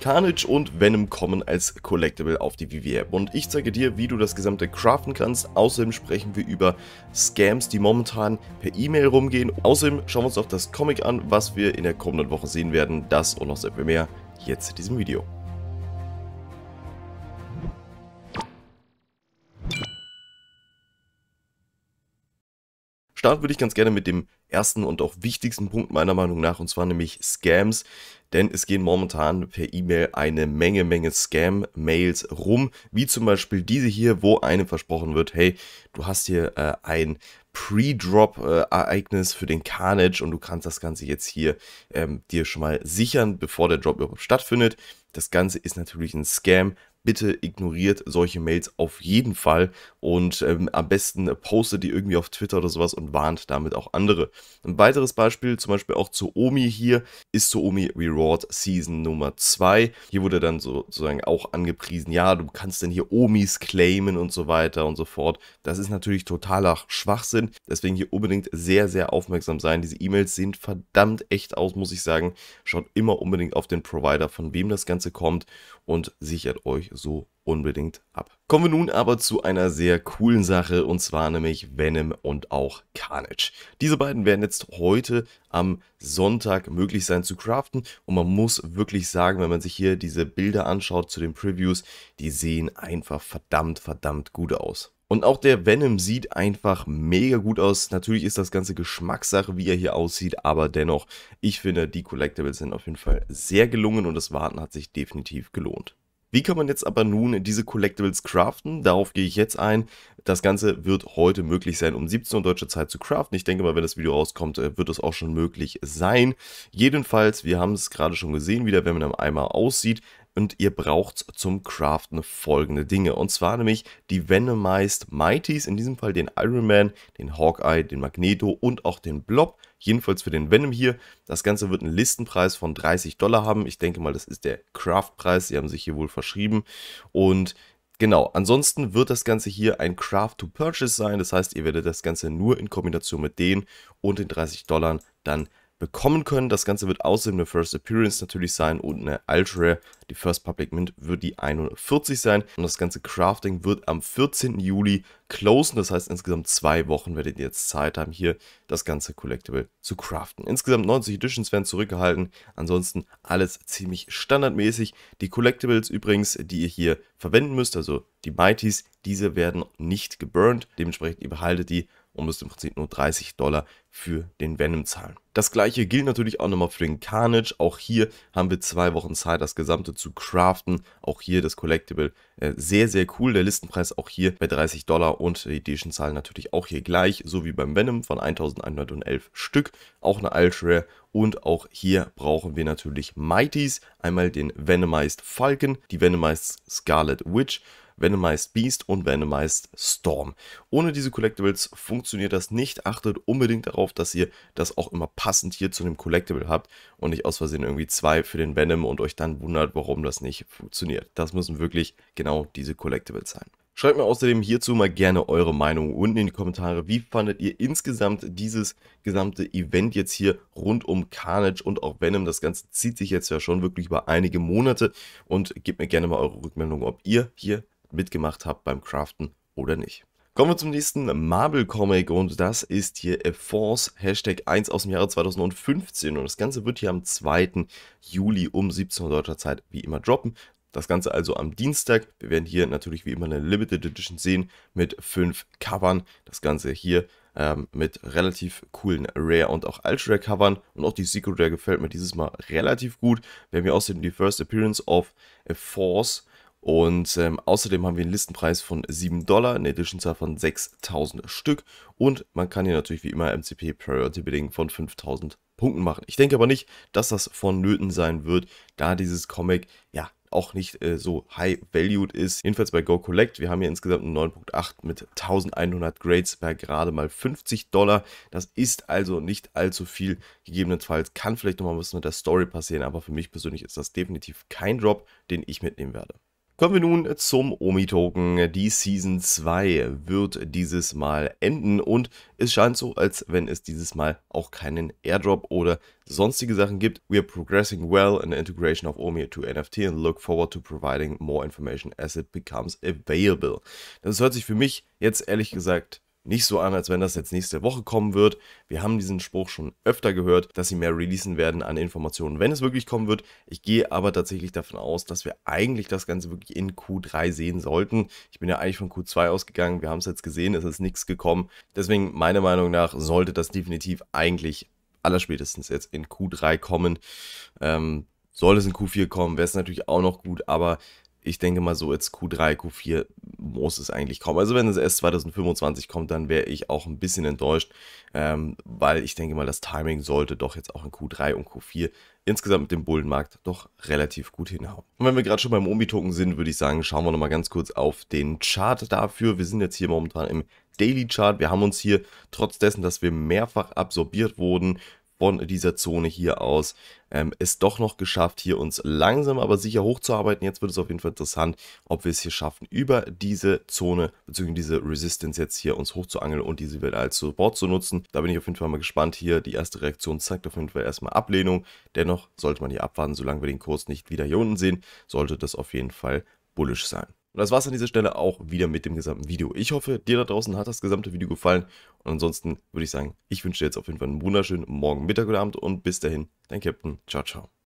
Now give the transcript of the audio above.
Carnage und Venom kommen als Collectible auf die VV-App und ich zeige dir, wie du das gesamte craften kannst. Außerdem sprechen wir über Scams, die momentan per E-Mail rumgehen. Außerdem schauen wir uns auch das Comic an, was wir in der kommenden Woche sehen werden. Das und noch sehr viel mehr jetzt in diesem Video. Starten würde ich ganz gerne mit dem ersten und auch wichtigsten Punkt meiner Meinung nach, und zwar nämlich Scams. Denn es gehen momentan per E-Mail eine Menge, Menge Scam-Mails rum, wie zum Beispiel diese hier, wo einem versprochen wird, hey, du hast hier äh, ein Pre-Drop-Ereignis äh, für den Carnage und du kannst das Ganze jetzt hier ähm, dir schon mal sichern, bevor der Drop überhaupt stattfindet. Das Ganze ist natürlich ein Scam, bitte ignoriert solche Mails auf jeden Fall und ähm, am besten postet die irgendwie auf Twitter oder sowas und warnt damit auch andere. Ein weiteres Beispiel, zum Beispiel auch zu Omi hier, ist zu Omi Reward Season Nummer 2. Hier wurde dann sozusagen auch angepriesen, ja, du kannst denn hier Omis claimen und so weiter und so fort. Das ist natürlich totaler Schwachsinn, deswegen hier unbedingt sehr, sehr aufmerksam sein. Diese E-Mails sehen verdammt echt aus, muss ich sagen. Schaut immer unbedingt auf den Provider, von wem das Ganze kommt und sichert euch so unbedingt ab. Kommen wir nun aber zu einer sehr coolen Sache und zwar nämlich Venom und auch Carnage. Diese beiden werden jetzt heute am Sonntag möglich sein zu craften und man muss wirklich sagen, wenn man sich hier diese Bilder anschaut zu den Previews, die sehen einfach verdammt, verdammt gut aus. Und auch der Venom sieht einfach mega gut aus. Natürlich ist das Ganze Geschmackssache, wie er hier aussieht, aber dennoch, ich finde, die Collectibles sind auf jeden Fall sehr gelungen und das Warten hat sich definitiv gelohnt. Wie kann man jetzt aber nun diese Collectibles craften? Darauf gehe ich jetzt ein. Das Ganze wird heute möglich sein, um 17 Uhr deutsche Zeit zu craften. Ich denke mal, wenn das Video rauskommt, äh, wird das auch schon möglich sein. Jedenfalls, wir haben es gerade schon gesehen, wieder, wenn man am Eimer aussieht und ihr braucht zum Craften folgende Dinge. Und zwar nämlich die Venomized Mighties, in diesem Fall den Iron Man, den Hawkeye, den Magneto und auch den Blob. Jedenfalls für den Venom hier. Das Ganze wird einen Listenpreis von 30 Dollar haben. Ich denke mal, das ist der Craftpreis. Sie haben sich hier wohl verschrieben. Und Genau, ansonsten wird das Ganze hier ein Craft to Purchase sein, das heißt, ihr werdet das Ganze nur in Kombination mit denen und den 30 Dollar dann bekommen können. Das Ganze wird außerdem eine First Appearance natürlich sein und eine Ultra. Die First Public Mint wird die 140 sein und das ganze Crafting wird am 14. Juli closen. Das heißt, insgesamt zwei Wochen werdet ihr jetzt Zeit haben, hier das ganze Collectible zu craften. Insgesamt 90 Editions werden zurückgehalten. Ansonsten alles ziemlich standardmäßig. Die Collectibles übrigens, die ihr hier verwenden müsst, also die Mighties, diese werden nicht geburnt. Dementsprechend, ihr behaltet die und musst im Prinzip nur 30 Dollar für den Venom zahlen. Das gleiche gilt natürlich auch nochmal für den Carnage. Auch hier haben wir zwei Wochen Zeit, das Gesamte zu craften. Auch hier das Collectible äh, sehr, sehr cool. Der Listenpreis auch hier bei 30 Dollar und die Edition zahlen natürlich auch hier gleich, so wie beim Venom von 1111 Stück. Auch eine Ultra und auch hier brauchen wir natürlich Mighties. Einmal den Venomized Falcon, die Venomized Scarlet Witch, Venomized Beast und Venomized Storm. Ohne diese Collectibles funktioniert das nicht. Achtet unbedingt darauf, dass ihr das auch immer passend hier zu einem Collectible habt und nicht aus Versehen irgendwie zwei für den Venom und euch dann wundert, warum das nicht funktioniert. Das müssen wirklich genau diese Collectibles sein. Schreibt mir außerdem hierzu mal gerne eure Meinung unten in die Kommentare. Wie fandet ihr insgesamt dieses gesamte Event jetzt hier rund um Carnage und auch Venom? Das Ganze zieht sich jetzt ja schon wirklich über einige Monate und gebt mir gerne mal eure Rückmeldung, ob ihr hier mitgemacht habt beim Craften oder nicht. Kommen wir zum nächsten Marvel-Comic und das ist hier A Force Hashtag 1 aus dem Jahre 2015 und das Ganze wird hier am 2. Juli um 17 Uhr deutscher Zeit wie immer droppen. Das Ganze also am Dienstag. Wir werden hier natürlich wie immer eine Limited Edition sehen mit fünf Covern. Das Ganze hier ähm, mit relativ coolen Rare und auch Ultra Covern. Und auch die Secret Rare gefällt mir dieses Mal relativ gut. Wir haben hier außerdem die First Appearance of a Force und ähm, außerdem haben wir einen Listenpreis von 7 Dollar, eine Editionzahl von 6000 Stück. Und man kann hier natürlich wie immer MCP Priority Bidding von 5000 Punkten machen. Ich denke aber nicht, dass das vonnöten sein wird, da dieses Comic ja auch nicht äh, so high valued ist. Jedenfalls bei Go Collect, wir haben hier insgesamt einen 9.8 mit 1100 Grades bei gerade mal 50 Dollar. Das ist also nicht allzu viel. Gegebenenfalls kann vielleicht nochmal was mit der Story passieren, aber für mich persönlich ist das definitiv kein Drop, den ich mitnehmen werde. Kommen wir nun zum Omi-Token. Die Season 2 wird dieses Mal enden und es scheint so, als wenn es dieses Mal auch keinen Airdrop oder sonstige Sachen gibt. We are progressing well in the integration of Omi to NFT and look forward to providing more information as it becomes available. Das hört sich für mich jetzt ehrlich gesagt nicht so an, als wenn das jetzt nächste Woche kommen wird. Wir haben diesen Spruch schon öfter gehört, dass sie mehr releasen werden an Informationen, wenn es wirklich kommen wird. Ich gehe aber tatsächlich davon aus, dass wir eigentlich das Ganze wirklich in Q3 sehen sollten. Ich bin ja eigentlich von Q2 ausgegangen. Wir haben es jetzt gesehen, es ist nichts gekommen. Deswegen, meiner Meinung nach, sollte das definitiv eigentlich allerspätestens jetzt in Q3 kommen. Ähm, soll es in Q4 kommen, wäre es natürlich auch noch gut, aber ich denke mal so jetzt Q3, Q4 muss es eigentlich kommen. Also wenn es erst 2025 kommt, dann wäre ich auch ein bisschen enttäuscht, ähm, weil ich denke mal, das Timing sollte doch jetzt auch in Q3 und Q4 insgesamt mit dem Bullenmarkt doch relativ gut hinhauen. Und wenn wir gerade schon beim Omi-Token sind, würde ich sagen, schauen wir nochmal ganz kurz auf den Chart dafür. Wir sind jetzt hier momentan im Daily Chart. Wir haben uns hier trotz dessen, dass wir mehrfach absorbiert wurden, von dieser Zone hier aus ähm, es doch noch geschafft, hier uns langsam aber sicher hochzuarbeiten. Jetzt wird es auf jeden Fall interessant, ob wir es hier schaffen, über diese Zone bzw. diese Resistance jetzt hier uns hochzuangeln und diese Welt als Support zu nutzen. Da bin ich auf jeden Fall mal gespannt hier. Die erste Reaktion zeigt auf jeden Fall erstmal Ablehnung. Dennoch sollte man hier abwarten, solange wir den Kurs nicht wieder hier unten sehen, sollte das auf jeden Fall bullisch sein. Und das war es an dieser Stelle auch wieder mit dem gesamten Video. Ich hoffe, dir da draußen hat das gesamte Video gefallen. Und ansonsten würde ich sagen, ich wünsche dir jetzt auf jeden Fall einen wunderschönen Morgen, Mittag oder Abend und bis dahin, dein Captain. Ciao, ciao.